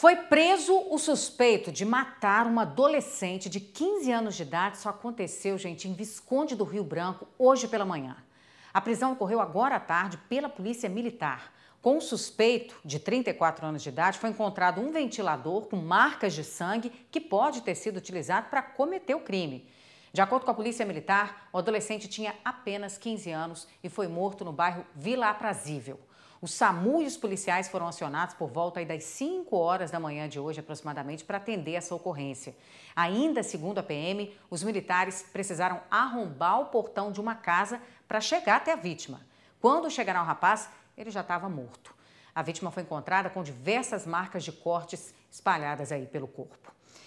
Foi preso o suspeito de matar uma adolescente de 15 anos de idade. Isso aconteceu, gente, em Visconde do Rio Branco, hoje pela manhã. A prisão ocorreu agora à tarde pela Polícia Militar. Com o suspeito, de 34 anos de idade, foi encontrado um ventilador com marcas de sangue que pode ter sido utilizado para cometer o crime. De acordo com a Polícia Militar, o adolescente tinha apenas 15 anos e foi morto no bairro Vila Aprazível. O SAMU e os policiais foram acionados por volta das 5 horas da manhã de hoje, aproximadamente, para atender essa ocorrência. Ainda segundo a PM, os militares precisaram arrombar o portão de uma casa para chegar até a vítima. Quando chegaram ao rapaz, ele já estava morto. A vítima foi encontrada com diversas marcas de cortes espalhadas aí pelo corpo.